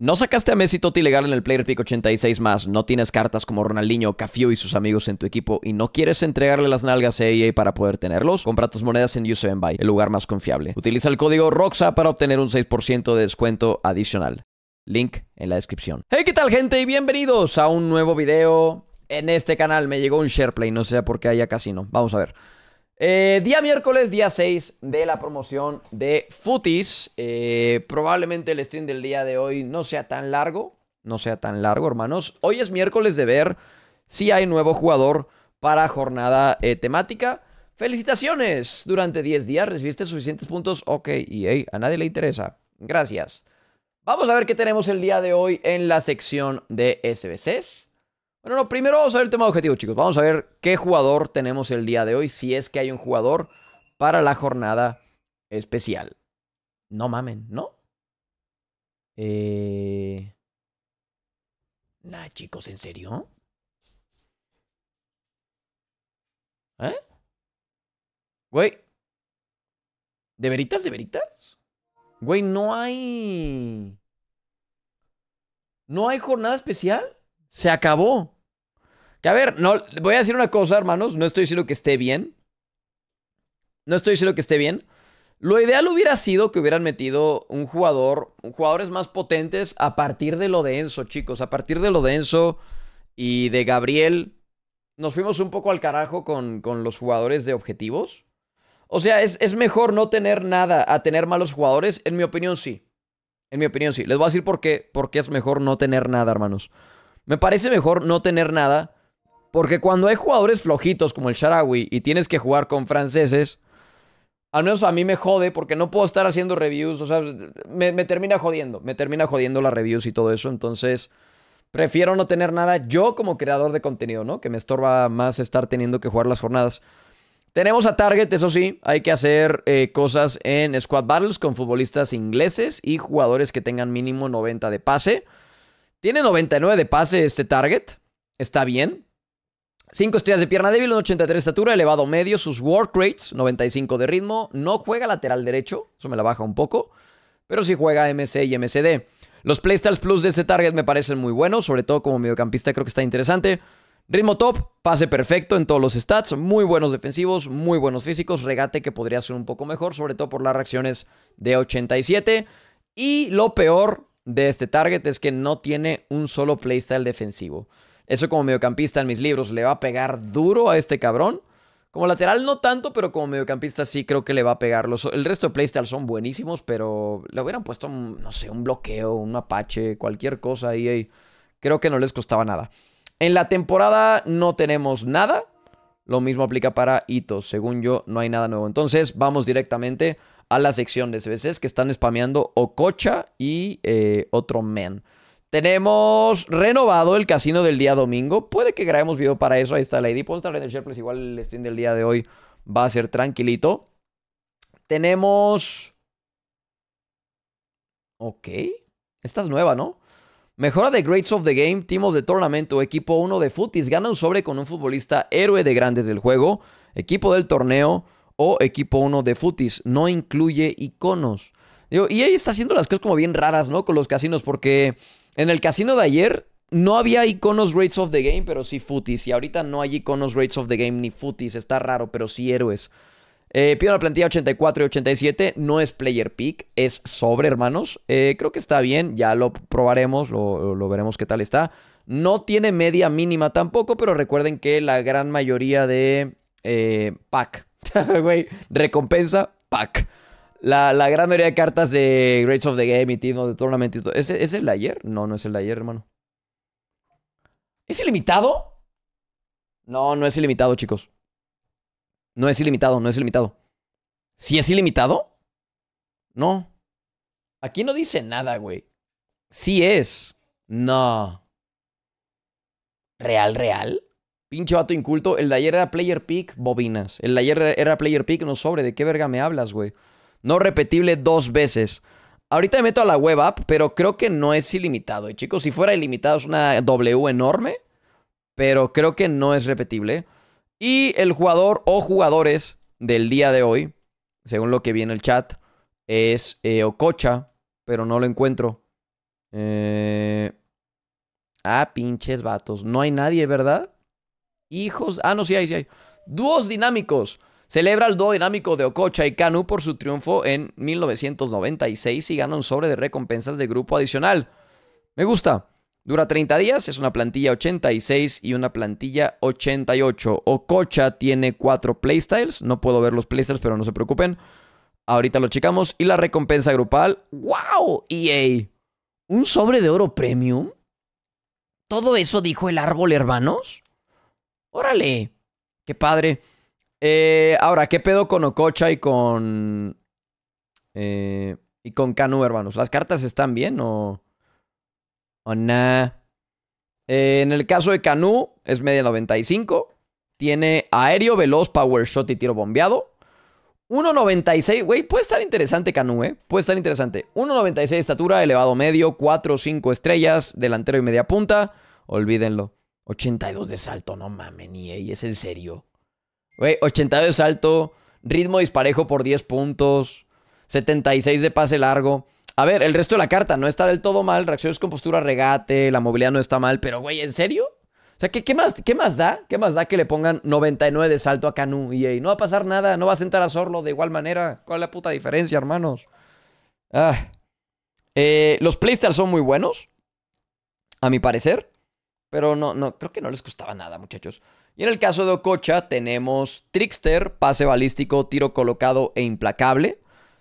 No sacaste a Messi Totti legal en el Player Pick 86 más, no tienes cartas como Ronaldinho, Cafio y sus amigos en tu equipo y no quieres entregarle las nalgas a EA para poder tenerlos, compra tus monedas en Use Buy, el lugar más confiable. Utiliza el código ROXA para obtener un 6% de descuento adicional. Link en la descripción. Hey, ¿qué tal gente? Y bienvenidos a un nuevo video en este canal. Me llegó un SharePlay, no sé por qué haya casino. Vamos a ver. Eh, día miércoles, día 6 de la promoción de Footies. Eh, probablemente el stream del día de hoy no sea tan largo. No sea tan largo, hermanos. Hoy es miércoles de ver si hay nuevo jugador para jornada eh, temática. Felicitaciones. Durante 10 días recibiste suficientes puntos. Ok, y a nadie le interesa. Gracias. Vamos a ver qué tenemos el día de hoy en la sección de SBCs. Bueno, no, primero vamos a ver el tema de chicos. Vamos a ver qué jugador tenemos el día de hoy, si es que hay un jugador para la jornada especial. No mamen, ¿no? Eh... Nah, chicos, ¿en serio? ¿Eh? Güey. ¿De veritas, de veritas? Güey, no hay... ¿No hay jornada especial? Se acabó. Que a ver, no, voy a decir una cosa, hermanos. No estoy diciendo que esté bien. No estoy diciendo que esté bien. Lo ideal hubiera sido que hubieran metido un jugador, jugadores más potentes a partir de lo denso chicos. A partir de lo denso y de Gabriel. Nos fuimos un poco al carajo con, con los jugadores de objetivos. O sea, es, es mejor no tener nada a tener malos jugadores. En mi opinión, sí. En mi opinión, sí. Les voy a decir por qué. Porque es mejor no tener nada, hermanos. Me parece mejor no tener nada porque cuando hay jugadores flojitos como el Sharawi y tienes que jugar con franceses, al menos a mí me jode porque no puedo estar haciendo reviews. O sea, me, termina jodiendo. Me termina jodiendo las reviews y todo eso. Entonces, prefiero no tener nada yo como creador de contenido, ¿no? Que me estorba más estar teniendo que jugar las jornadas. Tenemos a Target, eso sí, hay que hacer eh, cosas en Squad Battles con futbolistas ingleses y jugadores que tengan mínimo 90 de pase. Tiene 99 de pase este Target, está bien, 5 estrellas de pierna débil, 83 de estatura, elevado medio, sus work rates, 95 de ritmo. No juega lateral derecho, eso me la baja un poco, pero sí juega MC y MCD. Los playstyles plus de este target me parecen muy buenos, sobre todo como mediocampista creo que está interesante. Ritmo top, pase perfecto en todos los stats, muy buenos defensivos, muy buenos físicos, regate que podría ser un poco mejor, sobre todo por las reacciones de 87. Y lo peor de este target es que no tiene un solo playstyle defensivo. Eso como mediocampista en mis libros le va a pegar duro a este cabrón. Como lateral no tanto, pero como mediocampista sí creo que le va a pegar. el resto de playstyle son buenísimos, pero le hubieran puesto, no sé, un bloqueo, un apache, cualquier cosa ahí, Creo que no les costaba nada. En la temporada no tenemos nada. Lo mismo aplica para hitos. Según yo, no hay nada nuevo. Entonces vamos directamente a la sección de CBCs que están spameando Ococha y eh, otro men. Tenemos renovado el casino del día domingo. Puede que grabemos video para eso. Ahí está la ID. estar en el Igual el stream del día de hoy va a ser tranquilito. Tenemos... Ok. Esta es nueva, ¿no? Mejora de Greats of the Game, Team of the Tournament o Equipo 1 de Footies. Gana un sobre con un futbolista héroe de grandes del juego, Equipo del torneo o Equipo 1 de Footies. No incluye iconos. y ahí está haciendo las cosas como bien raras, ¿no? Con los casinos porque... En el casino de ayer no había iconos Rates of the Game, pero sí footies. Y ahorita no hay iconos Rates of the Game ni footies. Está raro, pero sí héroes. Eh, pido la plantilla 84 y 87. No es player pick, es sobre, hermanos. Eh, creo que está bien, ya lo probaremos, lo, veremos qué tal está. No tiene media mínima tampoco, pero recuerden que la gran mayoría de eh, pack, recompensa pack la, gran mayoría de cartas de Grades of the Game y Team de the Tournament. Y ¿Es, el de ayer? No, no es el de ayer, hermano. ¿Es ilimitado? No, no es ilimitado, chicos. No es ilimitado, no es ilimitado. ¿Si ¿Sí es ilimitado? No. Aquí no dice nada, güey. Sí es. No. ¿Real, real? Pinche vato inculto. El de ayer era player pick, bobinas. El de ayer era player pick, no sobre. ¿De qué verga me hablas, güey? no repetible dos veces. Ahorita me meto a la web app, pero creo que no es ilimitado. Eh, chicos, si fuera ilimitado es una W enorme, pero creo que no es repetible. Y el jugador o jugadores del día de hoy, según lo que vi en el chat, es eh, Ococha, pero no lo encuentro. Eh, ah, pinches vatos. No hay nadie, ¿verdad? Hijos. Ah, no, sí hay, sí hay. Dúos dinámicos. Celebra el do dinámico de Okocha y Kanu por su triunfo en 1996 y gana un sobre de recompensas de grupo adicional. Me gusta. Dura 30 días, es una plantilla 86 y una plantilla 88. Ococha tiene 4 playstyles, no puedo ver los playstyles, pero no se preocupen. Ahorita lo checamos. Y la recompensa grupal, ¡wow! EA. ¿Un sobre de oro premium? ¿Todo eso dijo el árbol, hermanos? Órale, qué padre. Eh, ahora, ¿qué pedo con Ococha y con. Eh, y con Canu, hermanos? ¿Las cartas están bien o.? O eh, en el caso de Canú, es media 95. Tiene aéreo, veloz, power shot y tiro bombeado. 1.96, güey, puede estar interesante Canú, ¿eh? Puede estar interesante. 1.96 de estatura, elevado medio, 4 5 estrellas, delantero y media punta. Olvídenlo. 82 de salto, no mames, ni es en serio. Güey, 80 de salto, ritmo disparejo por 10 puntos, 76 de pase largo. A ver, el resto de la carta no está del todo mal. Reacciones con postura, regate, la movilidad no está mal. Pero, güey, ¿en serio? O sea, ¿qué, más, ¿qué más da? ¿Qué más da que le pongan 99 de salto a Canu y e no va a pasar nada? No va a sentar a Zorlo de igual manera. ¿Cuál es la puta diferencia, hermanos? Ah. Eh, los playstyles son muy buenos, a mi parecer. Pero no, no, creo que no les costaba nada, muchachos. Y en el caso de Ococha tenemos Trickster, pase balístico, tiro colocado e implacable.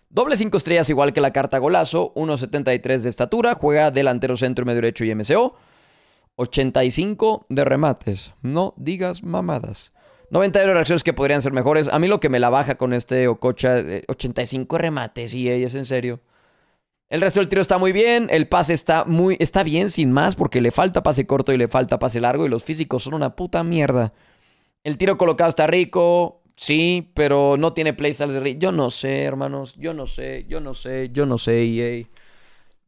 Doble 5 estrellas igual que la carta golazo, 1.73 de estatura, juega delantero centro, medio derecho y MCO. 85 de remates, no digas mamadas. 90 de reacciones que podrían ser mejores. A mí lo que me la baja con este Ococha, 85 eh, remates, y es en serio. El resto del tiro está muy bien, el pase está muy está bien sin más porque le falta pase corto y le falta pase largo y los físicos son una puta mierda. El tiro colocado está rico, sí, pero no tiene playstyles de rico. Yo no sé, hermanos, yo no sé, yo no sé, yo no sé, EA.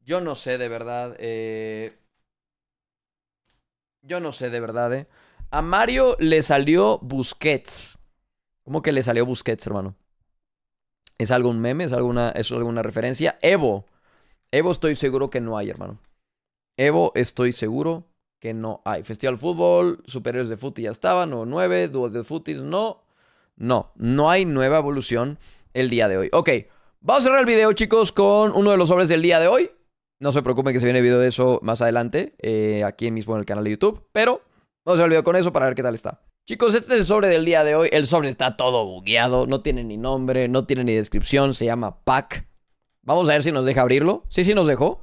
Yo no sé de verdad. Eh, yo no sé de verdad, eh. A Mario le salió Busquets. ¿Cómo que le salió Busquets, hermano? ¿Es algún meme? ¿Es alguna, es alguna referencia? Evo. Evo estoy seguro que no hay, hermano. Evo estoy seguro que no hay. Festival Fútbol, Superiores de Fútbol ya estaban, o 9, Dúos de Fútbol, no. No, no hay nueva evolución el día de hoy. Ok, vamos a cerrar el video, chicos, con uno de los sobres del día de hoy. No se preocupen que se viene el video de eso más adelante, eh, aquí mismo en el canal de YouTube. Pero vamos a cerrar el video con eso para ver qué tal está. Chicos, este es el sobre del día de hoy. El sobre está todo bugueado, no tiene ni nombre, no tiene ni descripción, se llama Pack. Vamos a ver si nos deja abrirlo. Sí, sí nos dejó.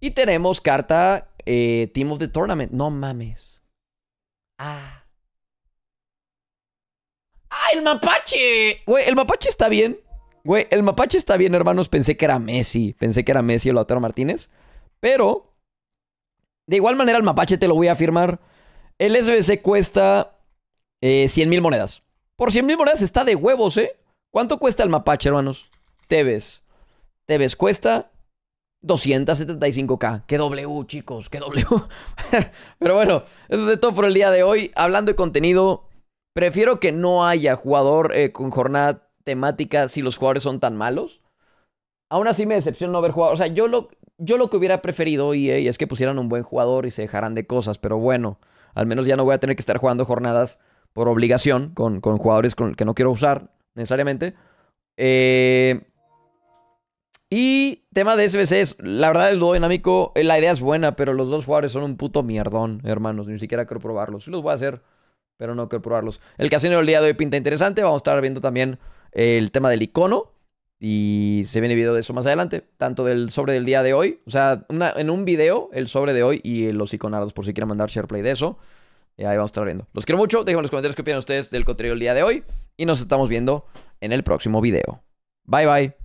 Y tenemos carta eh, Team of the Tournament. No mames. Ah. ¡Ah, el mapache! Güey, el mapache está bien. Güey, el mapache está bien, hermanos. Pensé que era Messi. Pensé que era Messi o Lautaro Martínez. Pero, de igual manera, el mapache te lo voy a firmar. El SBC cuesta eh, 100 mil monedas. Por 100 mil monedas está de huevos, ¿eh? ¿Cuánto cuesta el mapache, hermanos? Te ves ves cuesta 275k. ¡Qué W, chicos! ¡Qué W! Pero bueno, eso es todo por el día de hoy. Hablando de contenido, prefiero que no haya jugador eh, con jornada temática si los jugadores son tan malos. Aún así me decepciona no haber jugado. O sea, yo lo, yo lo que hubiera preferido eh, y es que pusieran un buen jugador y se dejaran de cosas. Pero bueno, al menos ya no voy a tener que estar jugando jornadas por obligación con, con jugadores con, que no quiero usar necesariamente. Eh y tema de SBCs, la verdad es lo dinámico, eh, la idea es buena, pero los dos jugadores son un puto mierdón, hermanos. Ni siquiera quiero probarlos. Sí los voy a hacer, pero no quiero probarlos. El casino del día de hoy pinta interesante. Vamos a estar viendo también eh, el tema del icono. Y se viene video de eso más adelante, tanto del sobre del día de hoy, o sea, en un video, el sobre de hoy y los iconados, por si quieren mandar SharePlay de eso. Y ahí vamos a estar viendo. Los quiero mucho, Dejen en los comentarios qué opinan ustedes del contenido del día de hoy. Y nos estamos viendo en el próximo video. Bye bye.